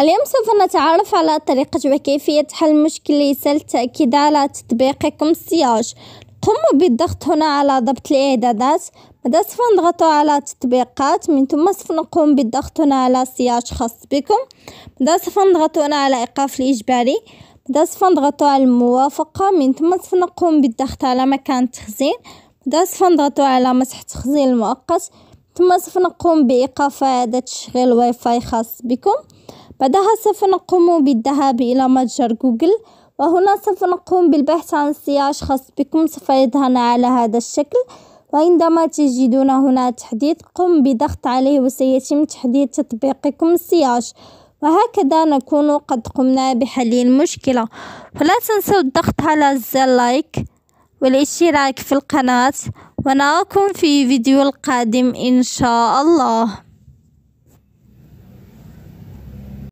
اليوم سوف نتعرف على طريقة وكيفية حل مشكلة سل التأكيد على تطبيقكم سياج قم بالضغط هنا على ضبط الإعدادات بعد سوف نضغط على تطبيقات من ثم سوف نقوم بالضغط هنا على سياج خاص بكم بعد سوف نضغط هنا على إيقاف الإجباري بعد سوف نضغط على الموافقة من ثم سوف نقوم بالضغط على مكان التخزين بعد سوف نضغط على مسح التخزين المؤقت ثم سوف نقوم بإيقاف إعادة تشغيل واي فاي خاص بكم بعدها سوف نقوم بالذهاب إلى متجر جوجل وهنا سوف نقوم بالبحث عن سياج خاص بكم سوف يظهر على هذا الشكل وعندما تجدون هنا تحديث قم بضغط عليه وسيتم تحديث تطبيقكم السياج وهكذا نكون قد قمنا بحل المشكلة فلا تنسوا الضغط على زر لايك والاشتراك في القناة ونراكم في فيديو القادم إن شاء الله